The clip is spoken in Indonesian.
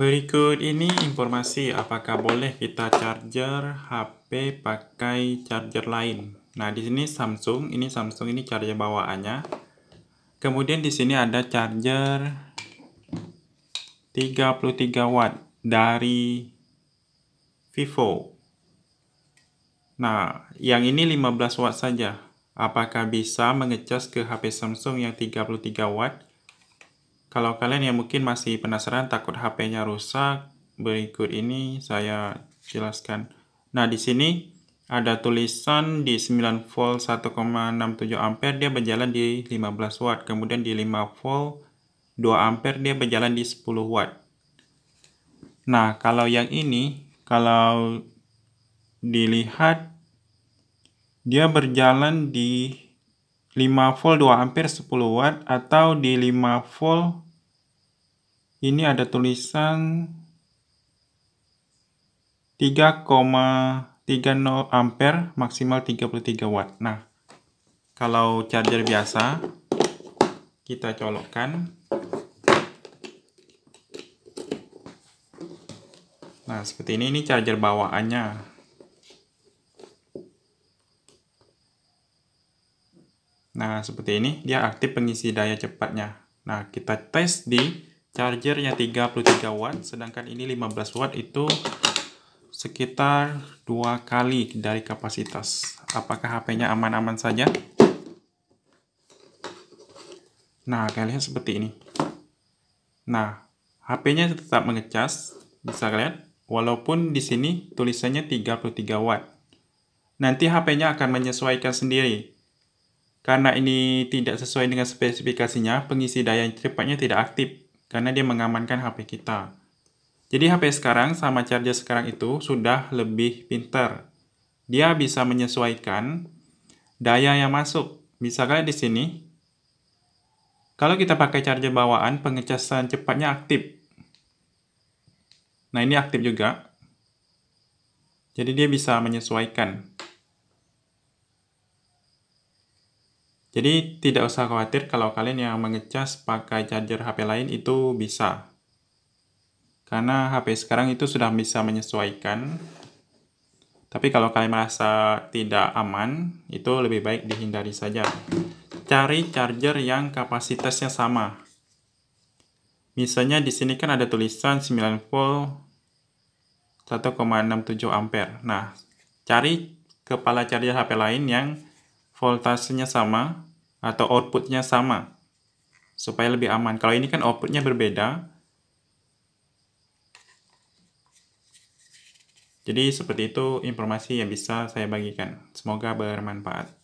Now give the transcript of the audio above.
Berikut ini informasi apakah boleh kita charger HP pakai charger lain. Nah, di sini Samsung, ini Samsung ini charger bawaannya. Kemudian di sini ada charger 33 watt dari Vivo. Nah, yang ini 15 watt saja. Apakah bisa mengecas ke HP Samsung yang 33 watt? Kalau kalian yang mungkin masih penasaran takut HP-nya rusak, berikut ini saya jelaskan. Nah, di sini ada tulisan di 9 volt 1,67 ampere dia berjalan di 15 watt, kemudian di 5 volt 2 ampere dia berjalan di 10 watt. Nah, kalau yang ini kalau dilihat dia berjalan di 5 volt 2 ampere 10 watt atau di 5 volt ini ada tulisan 3,30 ampere maksimal 33 watt. Nah, kalau charger biasa kita colokkan. Nah, seperti ini ini charger bawaannya. Nah, seperti ini dia aktif pengisi daya cepatnya. Nah, kita tes di chargernya 33 watt, sedangkan ini 15 watt itu sekitar dua kali dari kapasitas. Apakah HP-nya aman-aman saja? Nah, kalian lihat seperti ini. Nah, HP-nya tetap mengecas, bisa kalian, walaupun di sini tulisannya 33 watt. Nanti HP-nya akan menyesuaikan sendiri karena ini tidak sesuai dengan spesifikasinya, pengisi daya cepatnya tidak aktif karena dia mengamankan HP kita. Jadi HP sekarang sama charger sekarang itu sudah lebih pintar. Dia bisa menyesuaikan daya yang masuk. Misalnya di sini, kalau kita pakai charger bawaan, pengecasan cepatnya aktif. Nah ini aktif juga. Jadi dia bisa menyesuaikan. Jadi tidak usah khawatir kalau kalian yang mengecas pakai charger HP lain itu bisa. Karena HP sekarang itu sudah bisa menyesuaikan. Tapi kalau kalian merasa tidak aman, itu lebih baik dihindari saja. Cari charger yang kapasitasnya sama. Misalnya di sini kan ada tulisan 9 volt 1,67 ampere. Nah, cari kepala charger HP lain yang voltasenya sama atau outputnya sama supaya lebih aman. Kalau ini kan outputnya berbeda. Jadi seperti itu informasi yang bisa saya bagikan. Semoga bermanfaat.